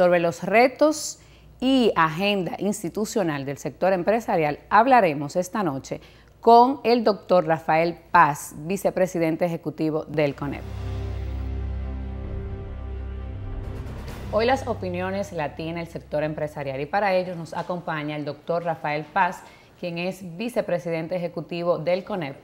Sobre los retos y agenda institucional del sector empresarial hablaremos esta noche con el doctor Rafael Paz, vicepresidente ejecutivo del CONEP. Hoy las opiniones la tiene el sector empresarial y para ello nos acompaña el doctor Rafael Paz, quien es vicepresidente ejecutivo del CONEP.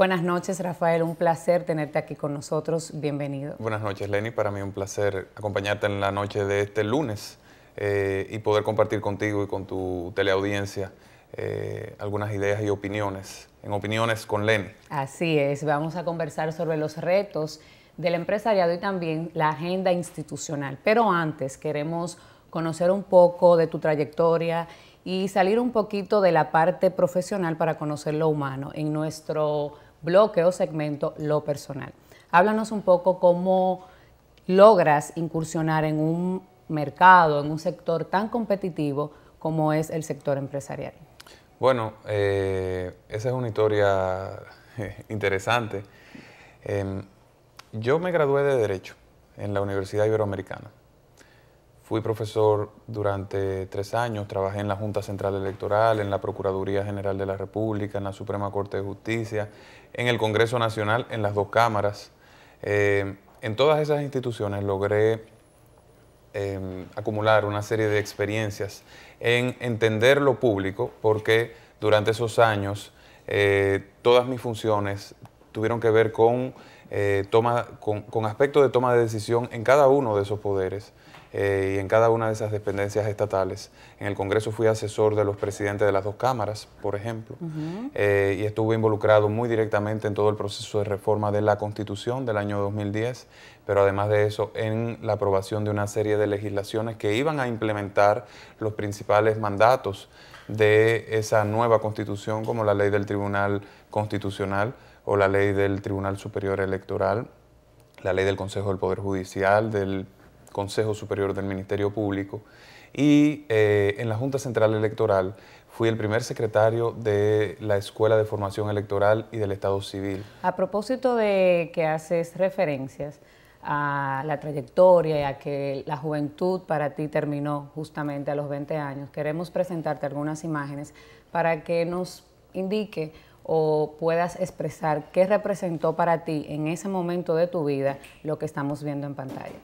Buenas noches, Rafael. Un placer tenerte aquí con nosotros. Bienvenido. Buenas noches, Lenny. Para mí un placer acompañarte en la noche de este lunes eh, y poder compartir contigo y con tu teleaudiencia eh, algunas ideas y opiniones, en opiniones con Lenny. Así es, vamos a conversar sobre los retos del empresariado y también la agenda institucional. Pero antes queremos conocer un poco de tu trayectoria y salir un poquito de la parte profesional para conocer lo humano. En nuestro bloque o segmento, lo personal. Háblanos un poco cómo logras incursionar en un mercado, en un sector tan competitivo como es el sector empresarial. Bueno, eh, esa es una historia interesante. Em, yo me gradué de Derecho en la Universidad Iberoamericana. Fui profesor durante tres años, trabajé en la Junta Central Electoral, en la Procuraduría General de la República, en la Suprema Corte de Justicia, en el Congreso Nacional, en las dos cámaras. Eh, en todas esas instituciones logré em, acumular una serie de experiencias en entender lo público, porque durante esos años eh, todas mis funciones tuvieron que ver con, eh, toma, con aspectos de toma de decisión en cada uno de esos poderes. Eh, y en cada una de esas dependencias estatales. En el Congreso fui asesor de los presidentes de las dos cámaras, por ejemplo, eh, y estuve involucrado muy directamente en todo el proceso de reforma de la Constitución del año 2010, pero además de eso, en la aprobación de una serie de legislaciones que iban a implementar los principales mandatos de esa nueva Constitución, como la ley del Tribunal Constitucional o la ley del Tribunal Superior Electoral, la ley del Consejo del Poder Judicial, del Consejo Superior del Ministerio Público y eh, en la Junta Central Electoral fui el primer secretario de la Escuela de Formación Electoral y del Estado Civil. A propósito de que haces referencias a la trayectoria y a que la juventud para ti terminó justamente a los 20 años, queremos presentarte algunas imágenes para que nos indique o puedas expresar qué representó para ti en ese momento de tu vida lo que estamos viendo en pantalla.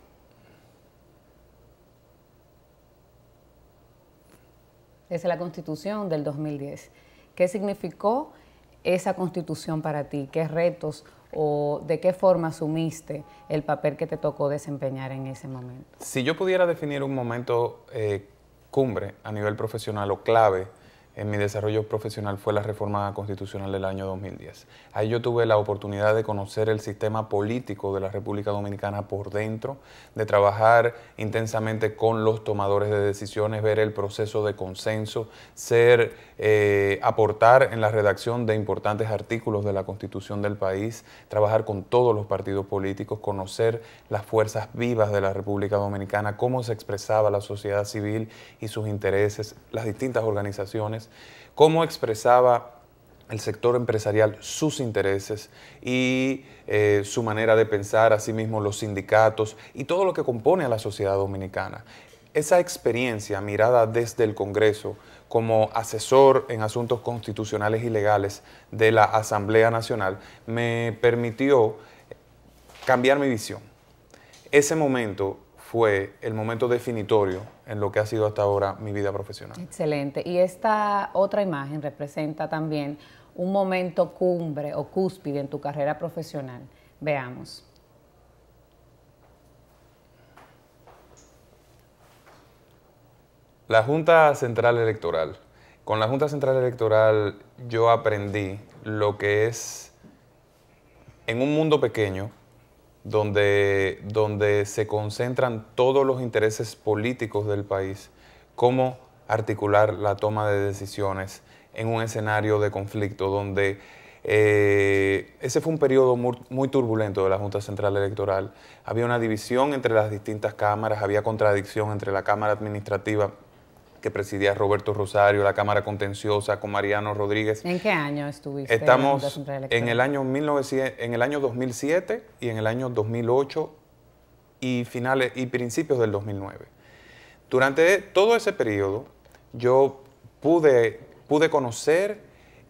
es la Constitución del 2010. ¿Qué significó esa Constitución para ti? ¿Qué retos o de qué forma asumiste el papel que te tocó desempeñar en ese momento? Si yo pudiera definir un momento eh, cumbre a nivel profesional o clave en mi desarrollo profesional fue la reforma constitucional del año 2010. Ahí yo tuve la oportunidad de conocer el sistema político de la República Dominicana por dentro, de trabajar intensamente con los tomadores de decisiones, ver el proceso de consenso, ser, eh, aportar en la redacción de importantes artículos de la Constitución del país, trabajar con todos los partidos políticos, conocer las fuerzas vivas de la República Dominicana, cómo se expresaba la sociedad civil y sus intereses, las distintas organizaciones cómo expresaba el sector empresarial sus intereses y eh, su manera de pensar, asimismo los sindicatos y todo lo que compone a la sociedad dominicana. Esa experiencia mirada desde el Congreso como asesor en asuntos constitucionales y legales de la Asamblea Nacional me permitió cambiar mi visión. Ese momento fue el momento definitorio en lo que ha sido hasta ahora mi vida profesional. Excelente. Y esta otra imagen representa también un momento cumbre o cúspide en tu carrera profesional. Veamos. La Junta Central Electoral. Con la Junta Central Electoral yo aprendí lo que es, en un mundo pequeño, donde, se concentran todos los intereses políticos del país, cómo articular la toma de decisiones en un escenario de conflicto donde eh, ese fue un periodo muy, turbulento de la Junta Central Electoral. Había una división entre las distintas cámaras, había contradicción entre la Cámara Administrativa que presidía Roberto Rosario, la Cámara Contenciosa con Mariano Rodríguez. ¿En qué año estuviste? Estamos en, el año, 1900, en el año 2007 y en el año 2008 y, finales, y principios del 2009. Durante todo ese periodo yo pude, pude conocer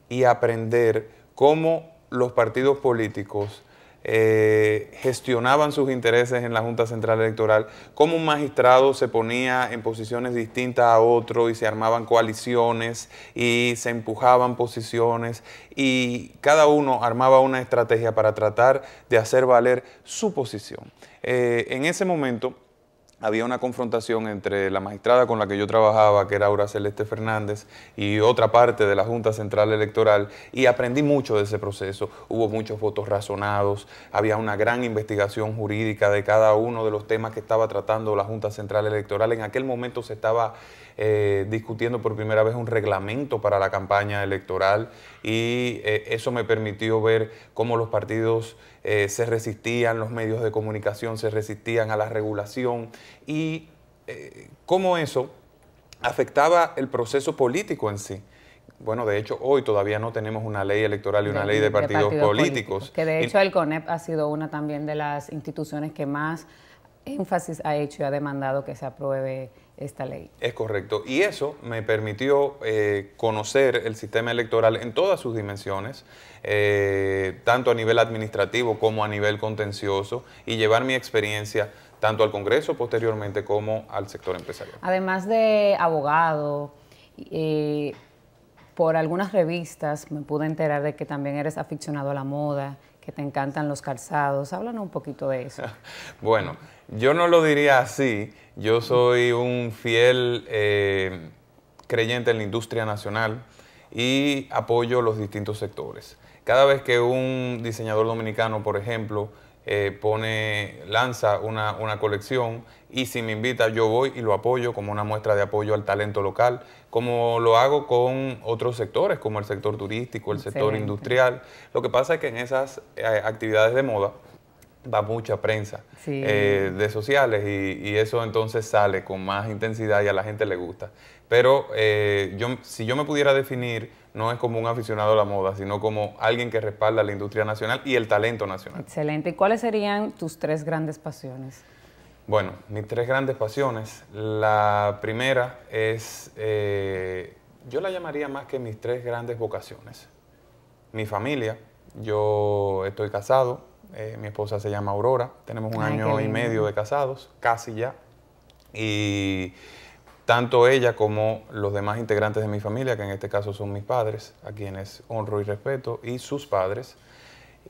y aprender cómo los partidos políticos eh, gestionaban sus intereses en la Junta Central Electoral, como un magistrado se ponía en posiciones distintas a otro y se armaban coaliciones y se empujaban posiciones y cada uno armaba una estrategia para tratar de hacer valer su posición. Eh, en ese momento, había una confrontación entre la magistrada con la que yo trabajaba, que era Aura Celeste Fernández, y otra parte de la Junta Central Electoral, y aprendí mucho de ese proceso. Hubo muchos votos razonados, había una gran investigación jurídica de cada uno de los temas que estaba tratando la Junta Central Electoral. En aquel momento se estaba eh, discutiendo por primera vez un reglamento para la campaña electoral y eh, eso me permitió ver cómo los partidos eh, se resistían, los medios de comunicación se resistían a la regulación y eh, cómo eso afectaba el proceso político en sí. Bueno, de hecho, hoy todavía no tenemos una ley electoral y una ley de partidos, políticos. Que de hecho el CONEP ha sido una también de las instituciones que más énfasis ha hecho y ha demandado que se apruebe esta ley. Es correcto. Y eso me permitió eh, conocer el sistema electoral en todas sus dimensiones, eh, tanto a nivel administrativo como a nivel contencioso, y llevar mi experiencia tanto al Congreso posteriormente como al sector empresarial. Además de abogado, eh, por algunas revistas me pude enterar de que también eres aficionado a la moda, que te encantan los calzados. Háblanos un poquito de eso. bueno, yo no lo diría así. Yo soy un fiel eh, creyente en la industria nacional y apoyo los distintos sectores. Cada vez que un diseñador dominicano, por ejemplo, eh, pone, lanza una, colección y si me invita yo voy y lo apoyo como una muestra de apoyo al talento local, como lo hago con otros sectores, como el sector turístico, el sector industrial. Lo que pasa es que en esas eh, actividades de moda, va mucha prensa eh, de sociales y, eso entonces sale con más intensidad y a la gente le gusta. Pero eh, yo, si yo me pudiera definir, no es como un aficionado a la moda, sino como alguien que respalda la industria nacional y el talento nacional. Excelente. ¿Y cuáles serían tus tres grandes pasiones? Bueno, mis tres grandes pasiones. La primera es, eh, yo la llamaría más que mis tres grandes vocaciones. Mi familia, yo estoy casado, eh, mi esposa se llama Aurora, tenemos un año y medio de casados, casi ya. Y tanto ella como los demás integrantes de mi familia, que en este caso son mis padres, a quienes honro y respeto, y sus padres,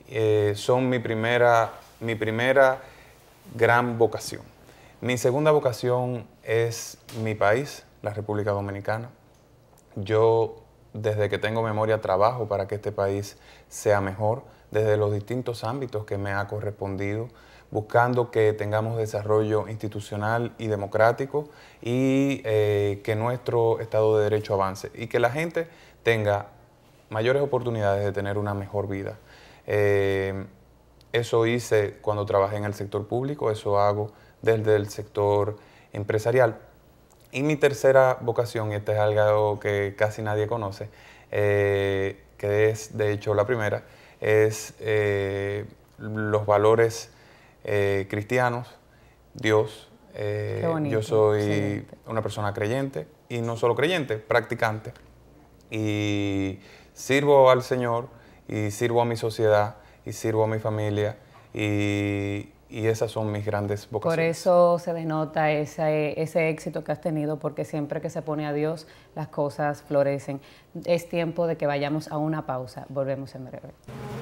eh, son mi primera, mi primera gran vocación. Mi segunda vocación es mi país, la República Dominicana. Yo desde que tengo memoria trabajo para que este país sea mejor, desde los distintos ámbitos que me ha correspondido, buscando que tengamos desarrollo institucional y democrático y eh, que nuestro Estado de Derecho avance y que la gente tenga mayores oportunidades de tener una mejor vida. Eh, eso hice cuando trabajé en el sector público, eso hago desde el sector empresarial. Y mi tercera vocación, y este es algo que casi nadie conoce, eh, que es de hecho la primera, es eh, los valores eh, cristianos, Dios. yo soy una persona creyente y no solo creyente, practicante. Y sirvo al Señor y sirvo a mi sociedad y sirvo a mi familia y esas son mis grandes vocaciones. Por eso se denota ese, ese éxito que has tenido, porque siempre que se pone a Dios, las cosas florecen. Es tiempo de que vayamos a una pausa. Volvemos en breve.